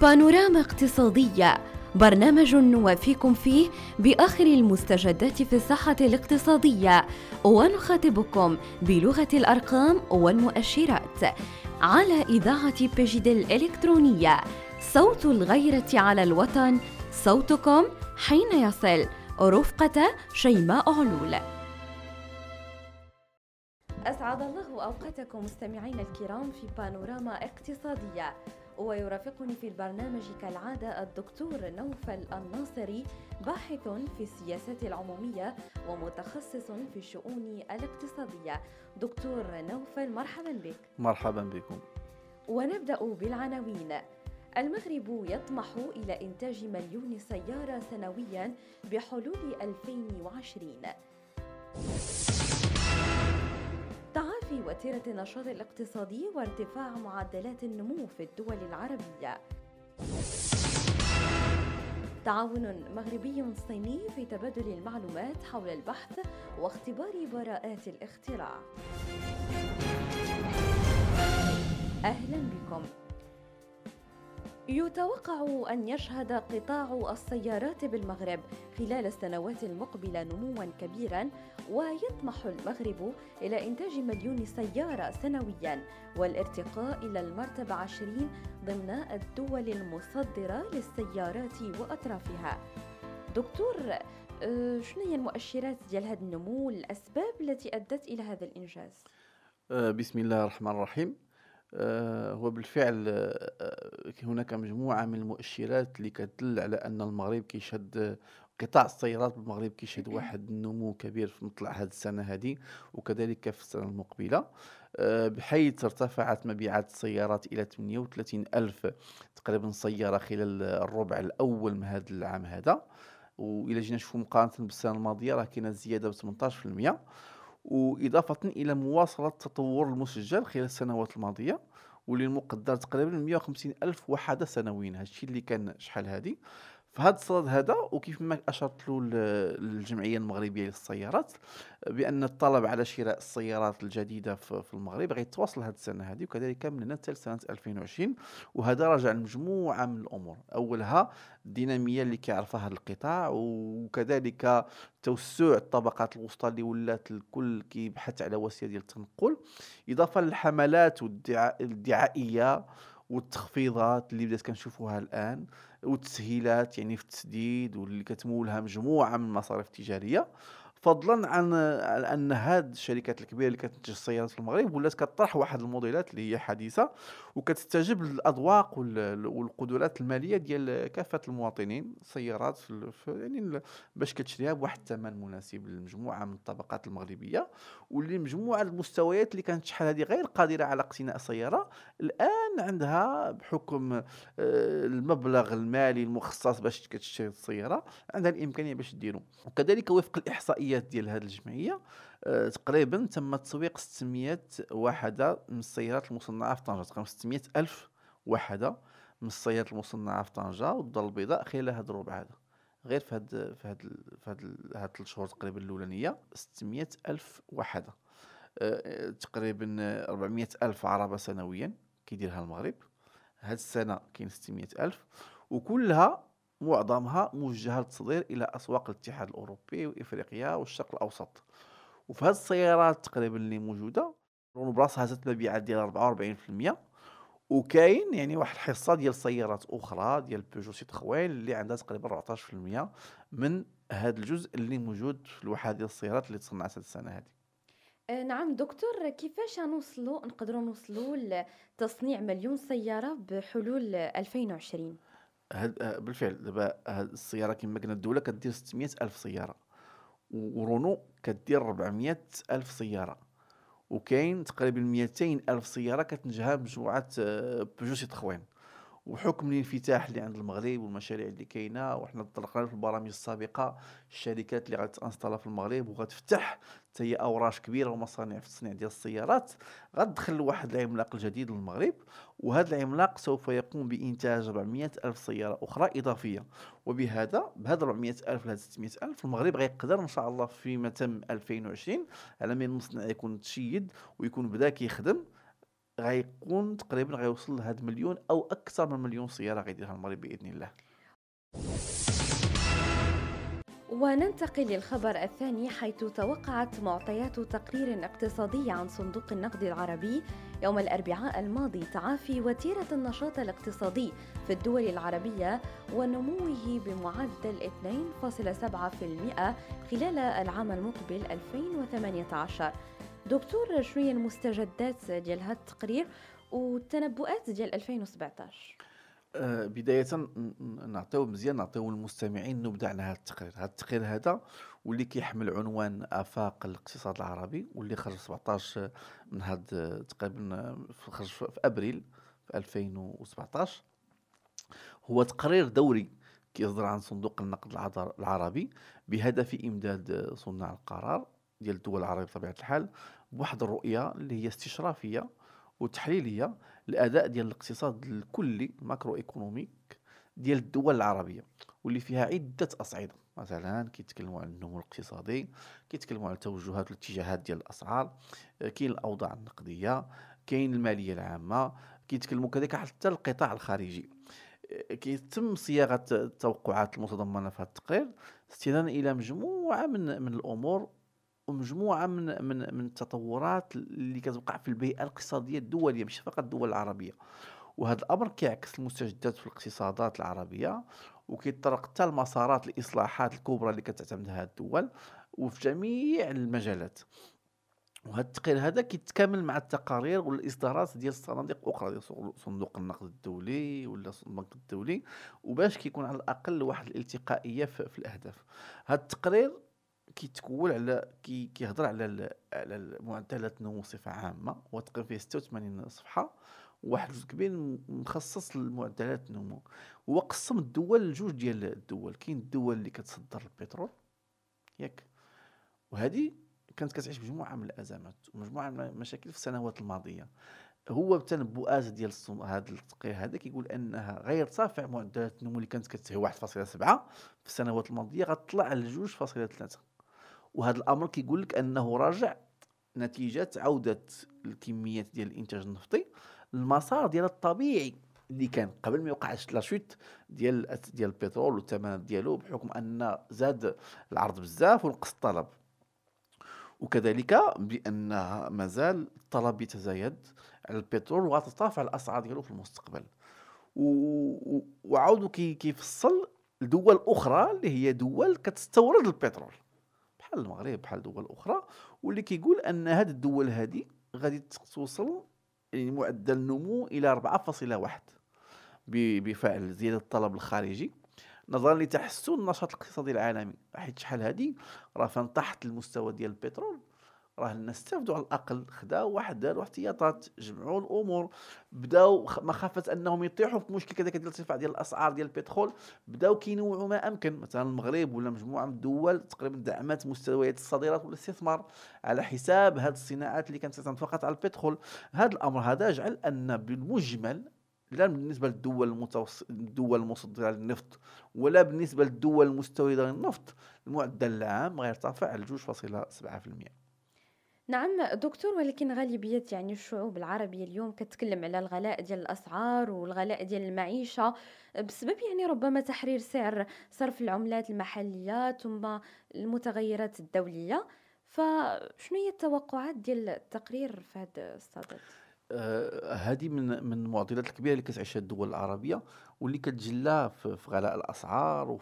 بانوراما اقتصادية برنامج نوافيكم فيه بآخر المستجدات في الصحة الاقتصادية ونخاطبكم بلغة الأرقام والمؤشرات على إذاعة بيجد الإلكترونية صوت الغيرة على الوطن صوتكم حين يصل رفقة شيماء علول أسعد الله أوقاتكم مستمعينا الكرام في بانوراما اقتصادية ويرافقني في البرنامج كالعادة الدكتور نوفل الناصري باحث في السياسات العمومية ومتخصص في الشؤون الاقتصادية دكتور نوفل مرحبا بك مرحبا بكم ونبدأ بالعناوين المغرب يطمح إلى إنتاج مليون سيارة سنويا بحلول 2020 في وتيرة النشاط الاقتصادي وارتفاع معدلات النمو في الدول العربية تعاون مغربي صيني في تبادل المعلومات حول البحث واختبار براءات الاختراع أهلا بكم يتوقع أن يشهد قطاع السيارات بالمغرب خلال السنوات المقبلة نموا كبيرا ويطمح المغرب إلى إنتاج مليون سيارة سنويا والارتقاء إلى المرتبة 20 ضمن الدول المصدرة للسيارات وأطرافها دكتور آه، شنو هي المؤشرات ديال هذا النمو الأسباب التي أدت إلى هذا الإنجاز؟ آه، بسم الله الرحمن الرحيم آه، هو بالفعل آه، آه، هناك مجموعة من المؤشرات اللي كتدل على أن المغرب كيشهد قطاع السيارات بالمغرب كيشهد واحد النمو كبير في مطلع هذه السنة هذه وكذلك في السنة المقبلة بحيث ارتفعت مبيعات السيارات إلى 38 ألف تقريبا سيارة خلال الربع الأول من هذا العام هذا وإلى جينا نشوفوا مقارنة بالسنة الماضية راه كاينة زيادة ب 18% وإضافة إلى مواصلة تطور المسجل خلال السنوات الماضية واللي المقدر تقريبا 150 ألف وحدة سنويا هادشي اللي كان شحال هذه فهاد الصدد هذا وكيف ما اشرت له الجمعيه المغربيه للسيارات بان الطلب على شراء السيارات الجديده في المغرب غيتواصل هذه السنه هذه وكذلك من هنا حتى لسنه 2020 وهذا راجع لمجموعه من الامور اولها الديناميه اللي كيعرفها هذا القطاع وكذلك توسع الطبقات الوسطى اللي ولات الكل كيبحث على وسيله ديال التنقل اضافه للحملات الدعائيه والتخفيضات اللي بدات كنشوفوها الان والتسهيلات يعني في التسديد واللي كتمولها مجموعه من المصاريف التجاريه فضلا عن ان هذه الشركات الكبيره اللي كتنتج السيارات في المغرب ولات كطرح واحد الموديلات اللي هي حديثه وكتستجيب للاذواق والقدرات الماليه ديال كافه المواطنين سيارات يعني باش كتشريها بواحد الثمن مناسب للمجموعه من الطبقات المغربيه واللي مجموعه المستويات اللي كانت شحال هذه غير قادره على اقتناء سياره الان عندها بحكم آه، المبلغ المالي المخصص باش كتشري السياره عندها الامكانيه باش ديرو وكذلك وفق الاحصائيات النشريات ديال هذه الجمعيه آه، تقريبا تم تسويق 600 وحده من السيارات المصنعه في طنجه تقريبا 600 الف وحده من السيارات المصنعه في طنجه والدار البيضاء خلال هذا الربع هذا غير في هاد في هاد في هاد هاد ثلاث شهور تقريبا الاولانيه 600 الف وحده آه، تقريبا 400 الف عربه سنويا كيديرها المغرب هاد السنه كاين 600 الف وكلها معظمها موجهة للتصدير إلى أسواق الاتحاد الأوروبي وإفريقيا والشرق الأوسط وفي هذه السيارات تقريبا اللي موجودة رونو براس هزت مبيعات ديال 44% وكاين يعني واحد الحصه ديال سيارات اخرى ديال بيجو سيتخوين اللي عندها تقريبا 14% من هذا الجزء اللي موجود في الوحده ديال السيارات اللي تصنعت هذه السنه هذه أه، نعم دكتور كيفاش نوصلوا نقدروا نوصلوا لتصنيع مليون سياره بحلول 2020 هاد آه، بالفعل دابا هاد السياره كما قلنا الدوله كدير 600 الف سياره ورونو كدير 400 الف سياره وكاين تقريبا 200 الف سياره كتنجها مجموعه آه، بجو سيتخوين وحكم الانفتاح اللي عند المغرب والمشاريع اللي كاينه وحنا تطرقنا في البرامج السابقه الشركات اللي غتانستالا في المغرب وغتفتح حتى هي اوراش كبيره ومصانع في التصنيع ديال السيارات غتدخل واحد العملاق الجديد للمغرب وهذا العملاق سوف يقوم بإنتاج 400 ألف سيارة أخرى إضافية وبهذا بهذا 400 ألف لهذا 600 ألف المغرب غيقدر إن شاء الله فيما تم 2020 على ما المصنع يكون تشيد ويكون بدا كيخدم غيكون تقريبا غيوصل لهاد مليون أو أكثر من مليون سيارة غيديرها المغرب بإذن الله وننتقل للخبر الثاني حيث توقعت معطيات تقرير اقتصادي عن صندوق النقد العربي يوم الأربعاء الماضي تعافي وتيرة النشاط الاقتصادي في الدول العربية ونموه بمعدل 2.7% خلال العام المقبل 2018 دكتور شوية المستجدات ديال هذا التقرير والتنبؤات ديال 2017 آه، بدايه نعطيو مزيان نعطيو المستمعين نبدأ على هذا التقرير هذا التقرير هذا واللي كيحمل عنوان افاق الاقتصاد العربي واللي خرج 17 من هاد تقريبا خرج في ابريل في 2017 هو تقرير دوري كيصدر عن صندوق النقد العربي بهدف امداد صناع القرار ديال الدول العربيه بطبيعه الحال بواحد الرؤيه اللي هي استشرافيه وتحليليه الاداء ديال الاقتصاد الكلي الماكرو ايكونوميك ديال الدول العربيه واللي فيها عده اصعده مثلا كيتكلموا على النمو الاقتصادي كيتكلموا على التوجهات والاتجاهات ديال الاسعار آه، كاين الاوضاع النقديه كاين الماليه العامه كيتكلموا كذلك حتى القطاع الخارجي آه، كيتم صياغه التوقعات المتضمنه في هذا التقرير استنادا الى مجموعه من من الامور ومجموعه من من من التطورات اللي كتوقع في البيئه الاقتصاديه الدوليه مش فقط الدول العربيه وهذا الامر كيعكس المستجدات في الاقتصادات العربيه وكيطرق حتى المسارات الاصلاحات الكبرى اللي كتعتمد هذه الدول وفي جميع المجالات وهذا التقرير هذا كيتكامل مع التقارير والاصدارات ديال الصناديق الاخرى ديال صندوق النقد الدولي ولا البنك الدولي وباش كيكون على الاقل واحد الالتقائيه في, في الاهداف هذا التقرير كيتكون على كي كيهضر على على معدلات النمو بصفه عامه وتقريبا فيه 86 صفحه واحد الجزء كبير مخصص لمعدلات النمو هو قسم الدول لجوج ديال الدول كاين الدول اللي كتصدر البترول ياك وهذه كانت كتعيش مجموعه من الازمات ومجموعه من المشاكل في السنوات الماضيه هو التنبؤات ديال هذا التقرير هذا كيقول انها غير صافع معدلات النمو اللي كانت كتسهي 1.7 في السنوات الماضيه غتطلع ل 2.3 وهذا الامر كيقول لك انه راجع نتيجه عوده الكميات ديال الانتاج النفطي المسار ديال الطبيعي اللي كان قبل ما يوقع لا شوت ديال ديال البترول والثمن ديالو بحكم ان زاد العرض بزاف ونقص الطلب وكذلك بانها مازال الطلب يتزايد على البترول وترتفع الاسعار ديالو في المستقبل وعاودوا كيفصل لدول اخرى اللي هي دول كتستورد البترول بحال المغرب بحال دول اخرى واللي كيقول ان هذه الدول هذه غادي توصل يعني معدل النمو إلى 4.1 بفعل زيادة الطلب الخارجي نظرا لتحسن النشاط الاقتصادي العالمي حيت شحال هادي راه فان تحت المستوى ديال البترول راه الناس استافدوا على الاقل خداو واحد داروا احتياطات جمعوا الامور بداو مخافه انهم يطيحوا في مشكل كذا ديال الارتفاع ديال الاسعار ديال البترول بداو كينوعوا ما امكن مثلا المغرب ولا مجموعه من الدول تقريبا دعمت مستويات الصادرات والاستثمار على حساب هذه الصناعات اللي كانت تعتمد فقط على البترول هذا الامر هذا جعل ان بالمجمل لا بالنسبه للدول المتوس... الدول المصدره للنفط ولا بالنسبه للدول المستورده للنفط المعدل العام غيرتفع على 2.7% نعم دكتور ولكن غالبية يعني الشعوب العربية اليوم كتكلم على الغلاء ديال الأسعار والغلاء ديال المعيشة بسبب يعني ربما تحرير سعر صرف العملات المحلية ثم المتغيرات الدولية فشنو هي التوقعات ديال التقرير في هذا الصدد؟ آه، هذه من من المعضلات الكبيره اللي كتعيشها الدول العربيه واللي كتجلى في غلاء الاسعار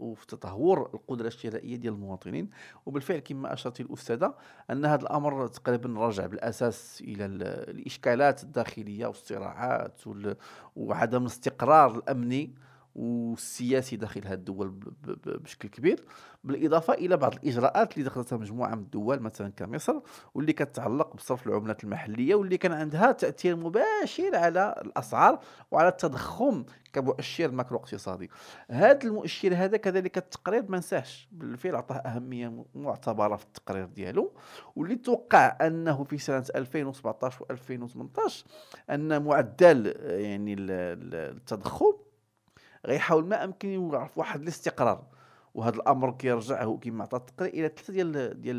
وفي تدهور القدره الشرائيه ديال المواطنين وبالفعل كما اشرت الاستاذه ان هذا الامر تقريبا راجع بالاساس الى الاشكالات الداخليه والصراعات وعدم الاستقرار الامني والسياسي داخل هذه الدول بشكل كبير بالاضافه الى بعض الاجراءات اللي دخلتها مجموعه من الدول مثلا كمصر واللي كتعلق بصرف العملات المحليه واللي كان عندها تاثير مباشر على الاسعار وعلى التضخم كمؤشر ماكرو اقتصادي هذا المؤشر هذا كذلك التقرير ما نساهش بالفعل عطاه اهميه معتبره في التقرير ديالو واللي توقع انه في سنه 2017 و2018 ان معدل آه، يعني التضخم غيحاول ما امكن يعرف واحد الاستقرار وهذا الامر هو كما عطى التقرير الى ثلاثه ديال ديال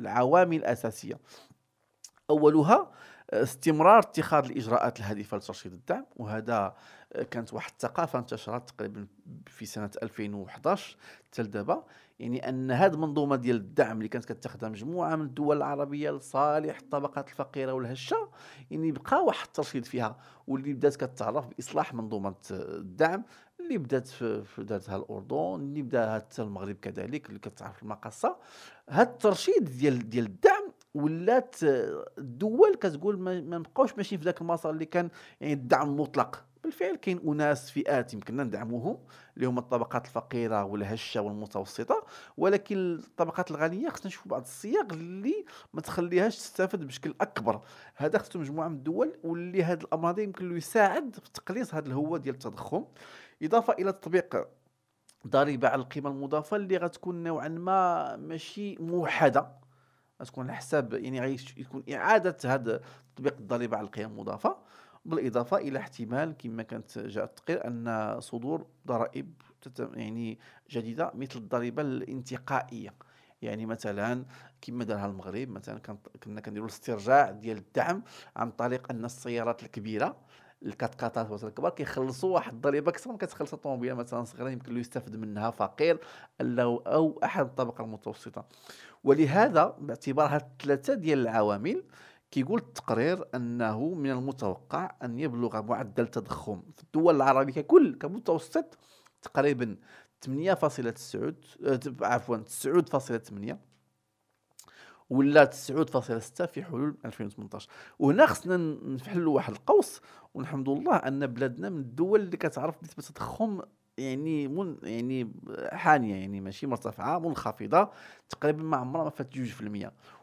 العوامل الاساسيه اولها آه، استمرار اتخاذ الاجراءات الهادفه لترشيد الدعم وهذا آه، كانت واحد الثقافه انتشرت تقريبا في سنه 2011 حتى دابا يعني ان هذه المنظومه ديال الدعم اللي كانت كتخدم مجموعه من الدول العربيه لصالح الطبقات الفقيره والهشه يعني بقى واحد الترشيد فيها واللي بدات كتعرف باصلاح منظومه الدعم اللي بدات في دارتها الاردن اللي بداها حتى المغرب كذلك اللي كتعرف المقصه هذا الترشيد ديال ديال الدعم ولات الدول كتقول ما نبقاوش ماشيين في ذاك المسار اللي كان يعني الدعم مطلق بالفعل كاين اناس فئات يمكننا ندعموهم اللي هما الطبقات الفقيره والهشه والمتوسطه ولكن الطبقات الغنيه خصنا نشوفوا بعض الصياغ اللي ما تخليهاش تستافد بشكل اكبر هذا خصو مجموعه من الدول واللي هذا الامر هذا يمكن له يساعد في تقليص هذا الهوه ديال التضخم اضافه الى تطبيق ضريبه على القيمه المضافه اللي غتكون نوعا ما ماشي موحده غتكون على حساب يعني غيكون اعاده هذا تطبيق الضريبه على القيم المضافه بالاضافه الى احتمال كما كانت جاء التقرير ان صدور ضرائب يعني جديده مثل الضريبه الانتقائيه يعني مثلا كما دارها المغرب مثلا كنا كنديروا الاسترجاع ديال الدعم عن طريق ان السيارات الكبيره الكاتكاتات مثلا الكبار كيخلصوا واحد الضريبه اكثر من كتخلص الطوموبيله مثلا صغيره يمكن له يستافد منها فقير او او احد الطبقه المتوسطه ولهذا باعتبار هاد ثلاثه ديال العوامل كيقول التقرير انه من المتوقع ان يبلغ معدل التضخم في الدول العربيه ككل كمتوسط تقريبا 8.9 آه، عفوا 9.8 ولا 9.6 في حلول 2018 وهنا خصنا نحلوا واحد القوس ونحمد الله ان بلادنا من الدول اللي كتعرف نسبه التضخم يعني من يعني حانيه يعني ماشي مرتفعه منخفضه تقريبا ما عمرها ما فات 2%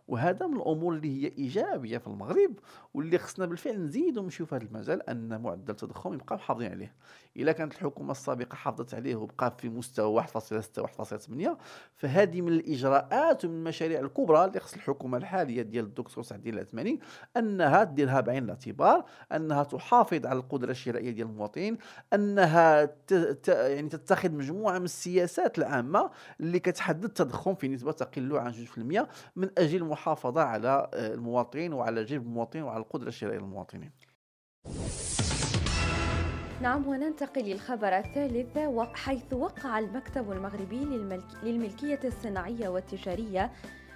وهذا من الامور اللي هي ايجابيه في المغرب واللي خصنا بالفعل نزيدوا نشوف هذا المجال ان معدل التضخم يبقى محافظين عليه الا كانت الحكومه السابقه حافظت عليه وبقى في مستوى 1.6 1.8 فهذه من الاجراءات ومن المشاريع الكبرى اللي خص الحكومه الحاليه ديال الدكتور سعد العثماني انها ديرها بعين الاعتبار انها تحافظ على القدره الشرائيه ديال المواطنين انها ت... ت... يعني تتخذ مجموعه من السياسات العامه اللي كتحدد التضخم في نسبه تقل عن 2% من اجل المحافظة على آه، المواطنين وعلى جيب المواطنين وعلى القدرة الشرائية للمواطنين نعم وننتقل للخبر الثالث حيث وقع المكتب المغربي للملك للملكية الصناعية والتجارية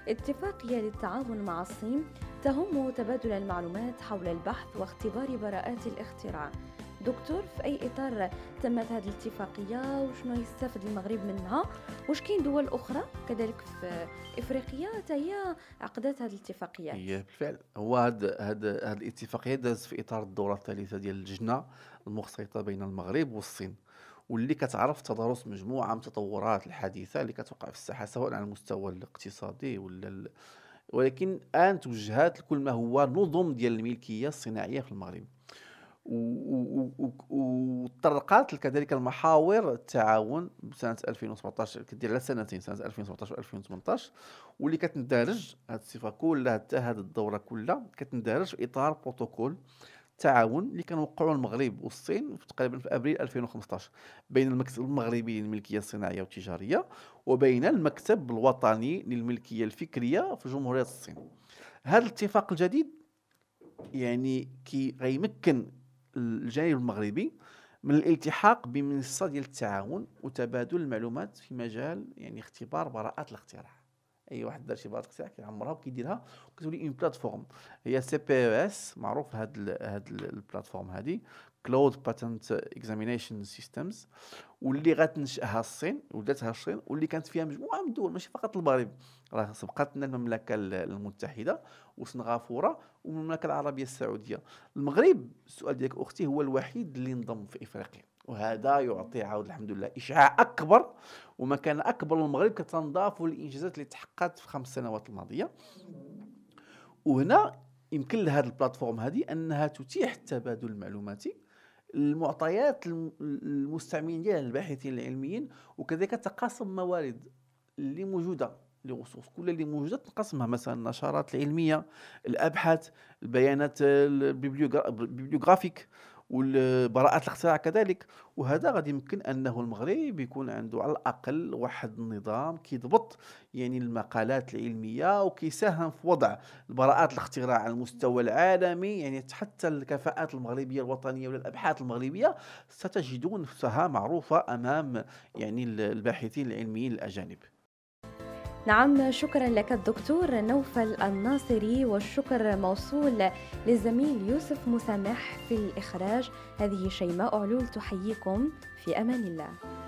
اتفاقية للتعاون مع الصين تهم تبادل المعلومات حول البحث واختبار براءات الاختراع دكتور في اي اطار تمت هذه الاتفاقيه وشنو يستفد المغرب منها واش كاين دول اخرى كذلك في افريقيا حتى هي عقدت هذه الاتفاقيات هي بالفعل هو هذه الاتفاقيه دازت في اطار الدوره الثالثه ديال اللجنه المختلطه بين المغرب والصين واللي كتعرف تدارس مجموعه من التطورات الحديثه اللي كتوقع في الساحه سواء على المستوى الاقتصادي ولا ال... ولكن الان توجهات لكل ما هو نظم ديال الملكيه الصناعيه في المغرب وطرقات كذلك المحاور التعاون سنه 2017 كدير على سنتين سنه 2017 و 2018 واللي كتندرج هذه الصفه كلها حتى هذه الدوره كلها كتندرج في اطار بروتوكول التعاون اللي كان وقعوا المغرب والصين في تقريبا في ابريل 2015 بين المكتب المغربي للملكيه الصناعيه والتجاريه وبين المكتب الوطني للملكيه الفكريه في جمهوريه الصين هذا الاتفاق الجديد يعني كي غيمكن الجانب المغربي من الالتحاق بمنصه ديال التعاون وتبادل المعلومات في مجال يعني اختبار براءات الاختراع اي واحد دار شي براءه اختراع كيعمرها وكيديرها وكتولي اون بلاتفورم هي سي بي اس معروف هاد هاد البلاتفورم هادي كلود باتنت اكزامينيشن سيستمز واللي غتنشاها الصين ولاتها الصين واللي كانت فيها مجموعه من الدول ماشي فقط المغرب راه سبقتنا المملكه المتحده وسنغافوره والمملكه العربيه السعوديه المغرب السؤال ديالك اختي هو الوحيد اللي انضم في افريقيا وهذا يعطي عاود الحمد لله اشعاع اكبر ومكان اكبر للمغرب كتنضاف للانجازات اللي تحققت في خمس سنوات الماضيه وهنا يمكن لهذه البلاتفورم هذه انها تتيح التبادل المعلوماتي المعطيات المستعملين ديال الباحثين العلميين وكذلك تقاسم موارد اللي موجوده لغصوص كل اللي موجوده تنقسمها مثلا النشرات العلميه الابحاث البيانات البيبليوغرافيك والبراءات الاختراع كذلك وهذا غادي يمكن انه المغرب يكون عنده على الاقل واحد النظام كيضبط يعني المقالات العلميه وكيساهم في وضع البراءات الاختراع على المستوى العالمي يعني حتى الكفاءات المغربيه الوطنيه ولا الابحاث المغربيه ستجد نفسها معروفه امام يعني الباحثين العلميين الاجانب نعم شكرا لك الدكتور نوفل الناصري والشكر موصول للزميل يوسف مسامح في الإخراج هذه شيماء علول تحييكم في أمان الله